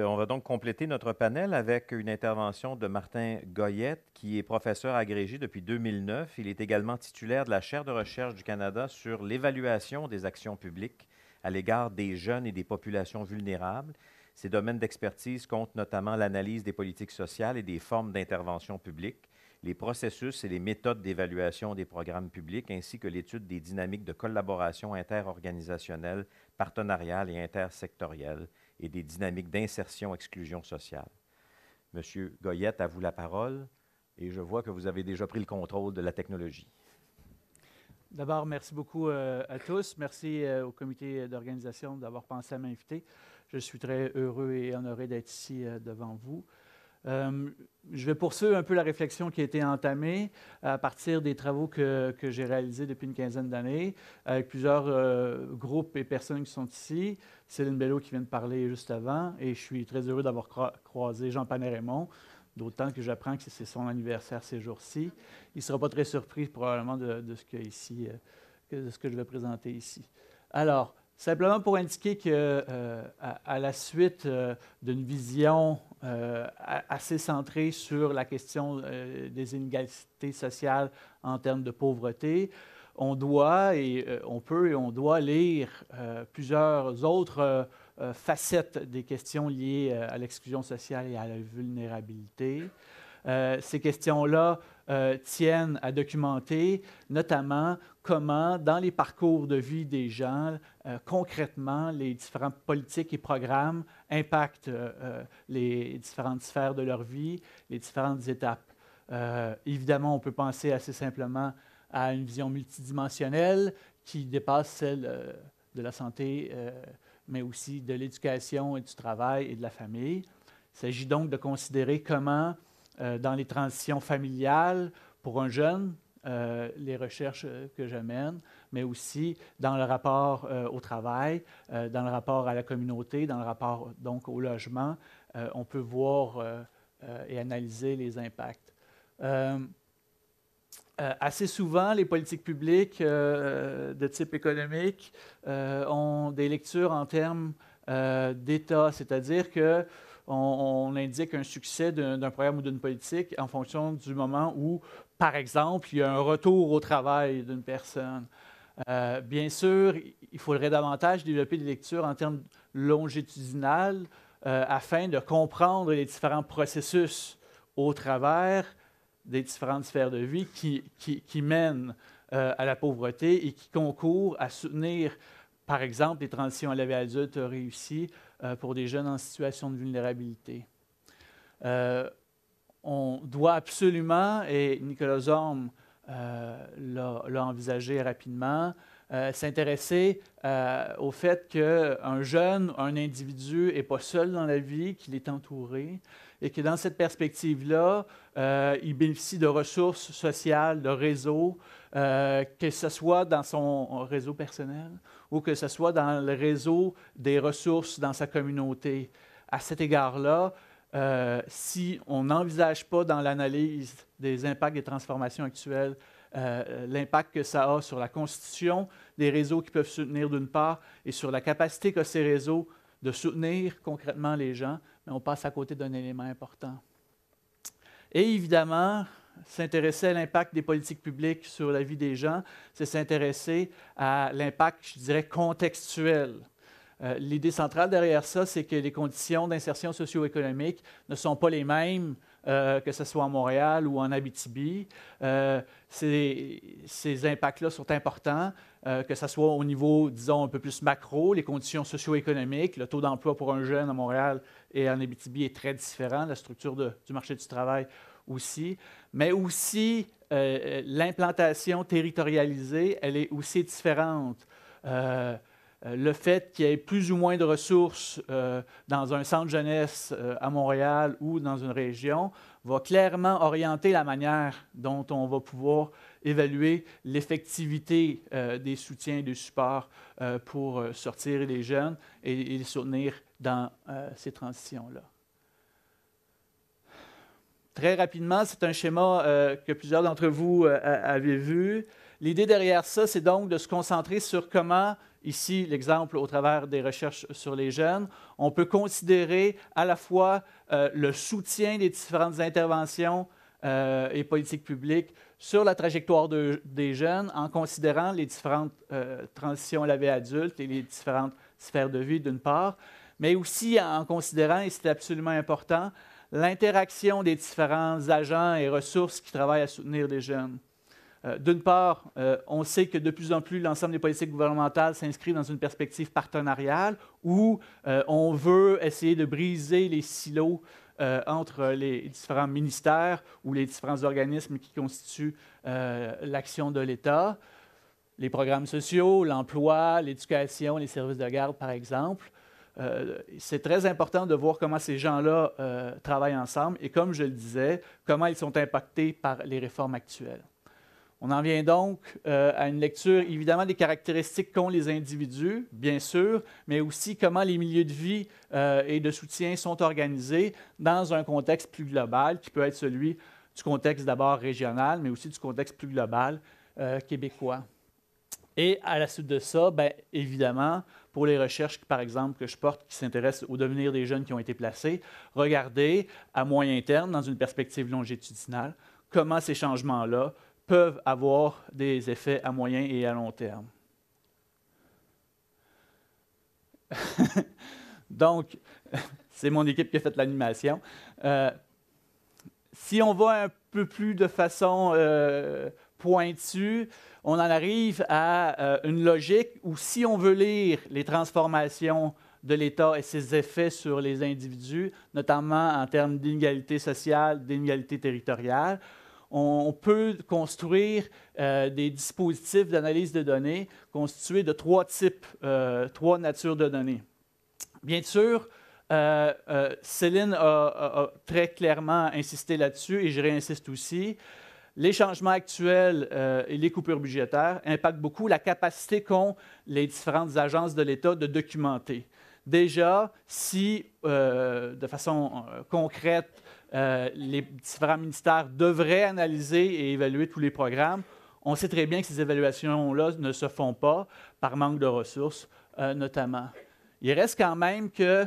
on va donc compléter notre panel avec une intervention de Martin Goyette, qui est professeur agrégé depuis 2009. Il est également titulaire de la chaire de recherche du Canada sur l'évaluation des actions publiques à l'égard des jeunes et des populations vulnérables. Ses domaines d'expertise comptent notamment l'analyse des politiques sociales et des formes d'intervention publique, les processus et les méthodes d'évaluation des programmes publics, ainsi que l'étude des dynamiques de collaboration interorganisationnelle, partenariale et intersectorielle et des dynamiques d'insertion-exclusion sociale. Monsieur Goyette, à vous la parole, et je vois que vous avez déjà pris le contrôle de la technologie. D'abord, merci beaucoup euh, à tous. Merci euh, au comité d'organisation d'avoir pensé à m'inviter. Je suis très heureux et honoré d'être ici euh, devant vous. Euh, je vais poursuivre un peu la réflexion qui a été entamée euh, à partir des travaux que, que j'ai réalisés depuis une quinzaine d'années avec plusieurs euh, groupes et personnes qui sont ici. Céline Bello qui vient de parler juste avant et je suis très heureux d'avoir croisé Jean Raymond, d'autant que j'apprends que c'est son anniversaire ces jours-ci. Il ne sera pas très surpris probablement de, de ce que ici, de ce que je vais présenter ici. Alors, Simplement pour indiquer que euh, à, la suite euh, d'une vision euh, assez centrée sur la question des inégalités sociales en termes de pauvreté, on doit et on peut et on doit lire plusieurs autres facettes des questions liées à l'exclusion sociale et à la vulnérabilité. Euh, ces questions-là euh, tiennent à documenter, notamment comment, dans les parcours de vie des gens, euh, concrètement, les différentes politiques et programmes impactent les différentes sphères de leur vie, les différentes étapes. évidemment, on peut penser assez simplement à une vision multidimensionnelle qui dépasse celle de la santé, mais aussi de l'éducation et du travail et de la famille. Il s'agit donc de considérer comment euh, dans les transitions familiales pour un jeune, euh, les recherches euh, que je mène, mais aussi dans le rapport au travail, dans le rapport à la communauté, dans le rapport donc au logement, on peut voir et analyser les impacts. assez souvent, les politiques publiques de type économique ont des lectures en termes d'État, c'est-à-dire que on, indique un succès d'un programme ou d'une politique en fonction du moment où, par exemple, il y a un retour au travail d'une personne. Euh, bien sûr, il faudrait davantage développer des lectures en termes longitudinales euh, afin de comprendre les différents processus au travers des différentes sphères de vie qui, mènent euh, à la pauvreté et qui concourent à soutenir, par exemple, les transitions à la vie adulte réussies, euh, pour des jeunes en situation de vulnérabilité. Euh, on doit absolument, et Nicolas Orme euh, l'a envisagé rapidement, s'intéresser au fait qu'un jeune, un individu n'est pas seul dans la vie, qu'il est entouré, et que dans cette perspective-là, il bénéficie de ressources sociales, de réseaux, euh, que ce soit dans son réseau personnel ou que ce soit dans le réseau des ressources dans sa communauté. À cet égard-là, euh, si on n'envisage pas dans l'analyse des impacts des transformations actuelles euh, l'impact que ça a sur la constitution des réseaux qui peuvent soutenir d'une part et sur la capacité que ces réseaux de soutenir concrètement les gens, mais on passe à côté d'un élément important. Et évidemment, s'intéresser à l'impact des politiques publiques sur la vie des gens, c'est s'intéresser à l'impact, je dirais, contextuel. Euh, l'idée centrale derrière ça, c'est que les conditions d'insertion socio-économique ne sont pas les mêmes euh, que ce soit à Montréal ou en Abitibi. Euh, ces, impacts-là sont importants, que ce soit au niveau, disons, un peu plus macro, les conditions socio-économiques. Le taux d'emploi pour un jeune à Montréal et en Abitibi est très différent. La structure du marché du travail aussi, mais aussi euh, euh, l'implantation territorialisée, elle est aussi différente. Euh, le fait qu'il y ait plus ou moins de ressources dans un centre jeunesse à Montréal ou dans une région va clairement orienter la manière dont on va pouvoir évaluer l'effectivité des soutiens et des supports pour sortir les jeunes et les soutenir dans ces transitions-là. Très rapidement, c'est un schéma euh, que plusieurs d'entre vous euh, avaient avez vu. L'idée derrière ça, c'est donc de se concentrer sur comment, ici l'exemple au travers des recherches sur les jeunes, on peut considérer à la fois euh, le soutien des différentes interventions et politiques publiques sur la trajectoire des jeunes en considérant les différentes transitions à la vie adulte et les différentes sphères de vie d'une part, mais aussi en considérant, et c'est absolument important, l'interaction des différents agents et ressources qui travaillent à soutenir les jeunes. Euh, d'une part, euh, on sait que de plus en plus, l'ensemble des politiques gouvernementales s'inscrivent dans une perspective partenariale où euh, on veut essayer de briser les silos entre les différents ministères ou les différents organismes qui constituent l'action de l'État, les programmes sociaux, l'emploi, l'éducation, les services de garde, par exemple. Euh, c'est très important de voir comment ces gens-là euh, travaillent ensemble et, comme je le disais, comment ils sont impactés par les réformes actuelles. On en vient donc euh, à une lecture évidemment des caractéristiques qu'ont les individus, bien sûr, mais aussi comment les milieux de vie et de soutien sont organisés dans un contexte plus global qui peut être celui du contexte d'abord régional, mais aussi du contexte plus global québécois. Et à la suite de ça, bien évidemment, pour les recherches, par exemple, que je porte qui s'intéressent au devenir des jeunes qui ont été placés, regarder à moyen terme, dans une perspective longitudinale, comment ces changements-là peuvent avoir des effets à moyen et à long terme. Donc, c'est mon équipe qui a fait l'animation. Euh, si on va un peu plus de façon euh, pointu, on en arrive à euh, une logique où si on veut lire les transformations de l'État et ses effets sur les individus, notamment en termes d'inégalité sociale, d'inégalité territoriales, on, peut construire euh, des dispositifs d'analyse de données constitués de trois types, euh, trois natures de données. Bien sûr, Céline a très clairement insisté là-dessus et je réinsiste aussi les changements actuels euh, et les coupures budgétaires impactent beaucoup la capacité qu'ont les différentes agences de l'État de documenter. Déjà, si euh, de façon euh, concrète, les différents ministères devraient analyser et évaluer tous les programmes, on sait très bien que ces évaluations-là ne se font pas par manque de ressources, notamment. Il reste quand même que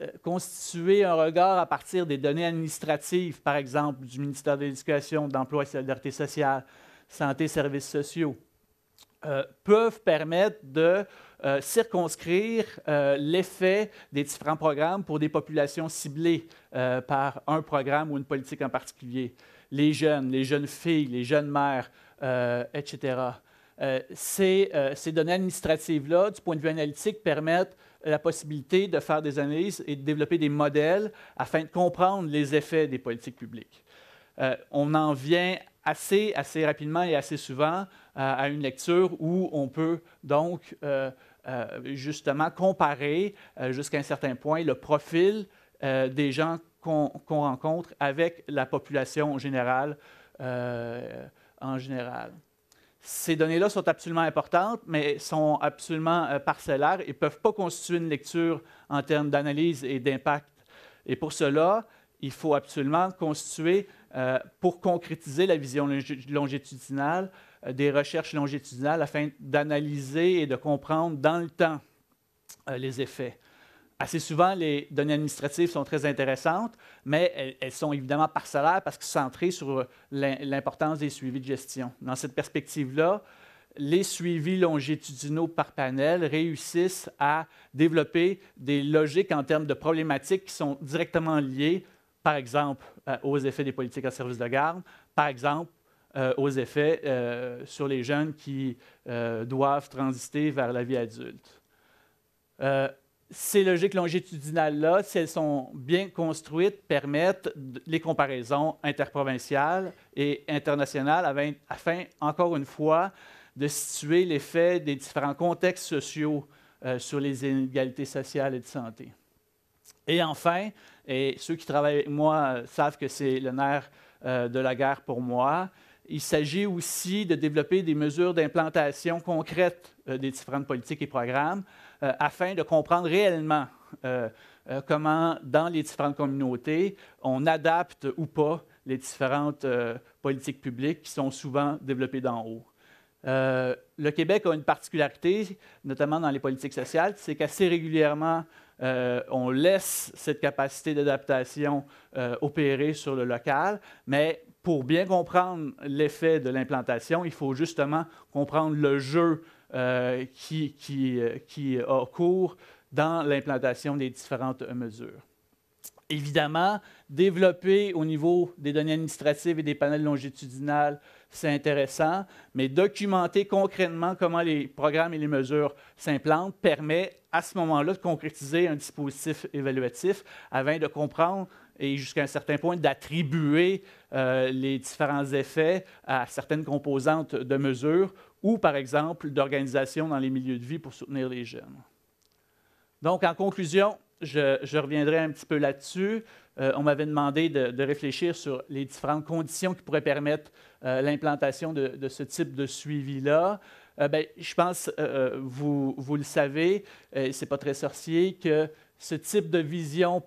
euh, constituer un regard à partir des données administratives, par exemple, du ministère de l'Éducation, d'Emploi et de la Solidarité sociale, Santé et Services sociaux, euh, peuvent permettre de euh, circonscrire l'effet des différents programmes pour des populations ciblées par un programme ou une politique en particulier. Les jeunes, les jeunes filles, les jeunes mères, etc. Ces, ces données administratives-là, du point de vue analytique, permettent la possibilité de faire des analyses et de développer des modèles afin de comprendre les effets des politiques publiques. Euh, on en vient assez, assez rapidement et assez souvent euh, à une lecture où on peut donc euh, justement comparer jusqu'à un certain point le profil des gens qu'on rencontre avec la population générale en général. Ces données-là sont absolument importantes, mais sont absolument euh, parcellaires et ne peuvent pas constituer une lecture en termes d'analyse et d'impact. Et pour cela, il faut absolument constituer, euh, pour concrétiser la vision longitudinale, euh, des recherches longitudinales afin d'analyser et de comprendre dans le temps les effets. Assez souvent, les données administratives sont très intéressantes, mais elles, sont évidemment parcellaires parce qu'elles sont centrées sur l'importance des suivis de gestion. Dans cette perspective-là, les suivis longitudinaux par panel réussissent à développer des logiques en termes de problématiques qui sont directement liées, par exemple, euh, aux effets des politiques en service de garde, par exemple, euh, aux effets euh, sur les jeunes qui doivent transiter vers la vie adulte ces logiques longitudinales-là, si elles sont bien construites, permettent les comparaisons interprovinciales et internationales afin, encore une fois, de situer l'effet des différents contextes sociaux euh, sur les inégalités sociales et de santé. Et enfin, et ceux qui travaillent avec moi euh, savent que c'est le nerf euh, de la guerre pour moi, il s'agit aussi de développer des mesures d'implantation concrètes des différentes politiques et programmes euh, afin de comprendre réellement euh, euh, comment, dans les différentes communautés, on adapte ou pas les différentes politiques publiques qui sont souvent développées d'en haut. le Québec a une particularité, notamment dans les politiques sociales, c'est qu'assez régulièrement, on laisse cette capacité d'adaptation opérer sur le local, mais pour bien comprendre l'effet de l'implantation, il faut justement comprendre le jeu euh, qui, qui, euh, euh, a cours dans l'implantation des différentes mesures. Évidemment, développer au niveau des données administratives et des panels longitudinales, c'est intéressant, mais documenter concrètement comment les programmes et les mesures s'implantent permet à ce moment-là de concrétiser un dispositif évaluatif afin de comprendre et jusqu'à un certain point d'attribuer les différents effets à certaines composantes de mesures ou, par exemple, d'organisation dans les milieux de vie pour soutenir les jeunes. Donc, en conclusion, je, reviendrai un petit peu là-dessus. Euh, on m'avait demandé de, réfléchir sur les différentes conditions qui pourraient permettre euh, l'implantation de, ce type de suivi-là. Euh, ben, je pense, vous, vous, le savez, ce n'est pas très sorcier, que ce type de vision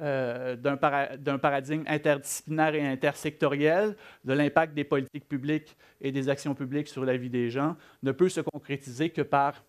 euh, d'un paradigme interdisciplinaire et intersectoriel de l'impact des politiques publiques et des actions publiques sur la vie des gens ne peut se concrétiser que par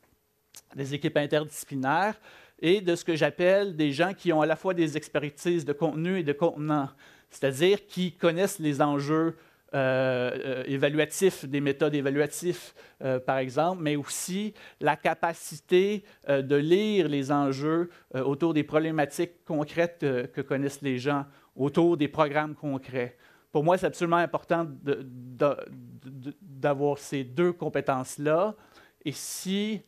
des équipes interdisciplinaires et de ce que j'appelle des gens qui ont à la fois des expertises de contenu et de contenant, c'est-à-dire qui connaissent les enjeux évaluatifs euh, euh, évaluatif, des méthodes évaluatives, euh, par exemple, mais aussi la capacité de lire les enjeux autour des problématiques concrètes que connaissent les gens, autour des programmes concrets. Pour moi, c'est absolument important d'avoir ces deux compétences-là. Et si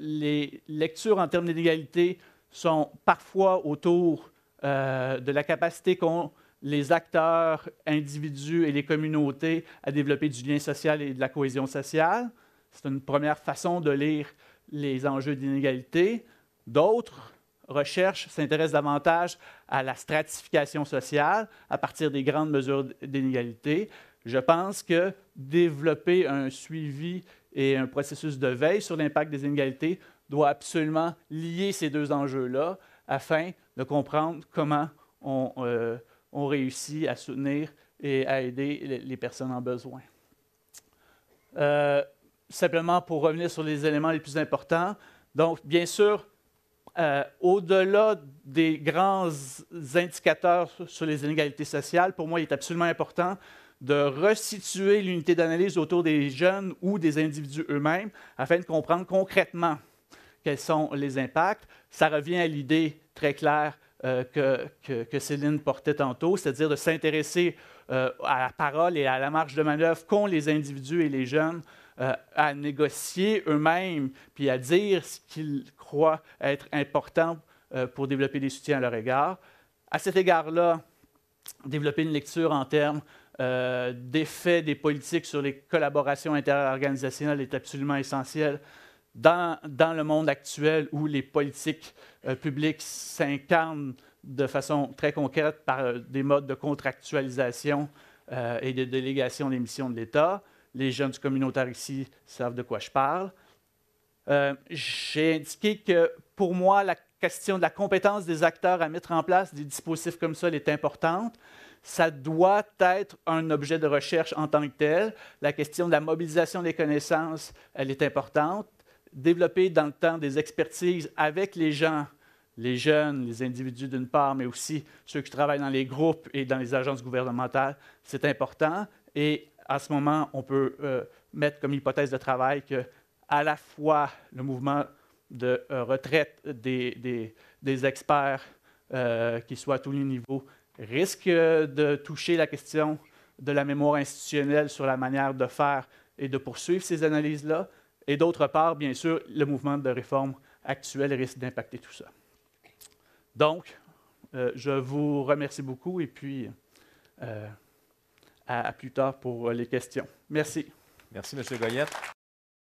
les lectures en termes d'inégalité sont parfois autour de la capacité qu'on les acteurs, individus et les communautés à développer du lien social et de la cohésion sociale. C'est une première façon de lire les enjeux d'inégalité. D'autres recherches s'intéressent davantage à la stratification sociale à partir des grandes mesures d'inégalité. Je pense que développer un suivi et un processus de veille sur l'impact des inégalités doit absolument lier ces deux enjeux-là afin de comprendre comment on... Euh, ont réussi à soutenir et à aider les personnes en besoin. Euh, simplement pour revenir sur les éléments les plus importants, donc bien sûr, euh, au-delà des grands indicateurs sur les inégalités sociales, pour moi, il est absolument important de resituer l'unité d'analyse autour des jeunes ou des individus eux-mêmes afin de comprendre concrètement quels sont les impacts. Ça revient à l'idée très claire euh, que, Céline portait tantôt, c'est-à-dire de s'intéresser euh, à la parole et à la marge de manœuvre qu'ont les individus et les jeunes euh, à négocier eux-mêmes, puis à dire ce qu'ils croient être important pour développer des soutiens à leur égard. À cet égard-là, développer une lecture en termes d'effet des politiques sur les collaborations interorganisationnelles est absolument essentiel dans, le monde actuel où les politiques euh, publiques s'incarnent de façon très concrète par euh, des modes de contractualisation euh, et de délégation des missions de l'État. Les jeunes du communautaire ici savent de quoi je parle. J'ai indiqué que pour moi, la question de la compétence des acteurs à mettre en place des dispositifs comme ça est importante. Ça doit être un objet de recherche en tant que tel. La question de la mobilisation des connaissances, elle est importante développer dans le temps des expertises avec les gens, les jeunes, les individus d'une part, mais aussi ceux qui travaillent dans les groupes et dans les agences gouvernementales, c'est important. Et à ce moment, on peut euh, mettre comme hypothèse de travail que à la fois le mouvement de euh, retraite des, des, experts, euh, qui soit à tous les niveaux, risque euh, de toucher la question de la mémoire institutionnelle sur la manière de faire et de poursuivre ces analyses-là, et d'autre part, bien sûr, le mouvement de réforme actuel risque d'impacter tout ça. Donc, euh, je vous remercie beaucoup et puis euh, à, à plus tard pour les questions. Merci. Merci, M. Goyette.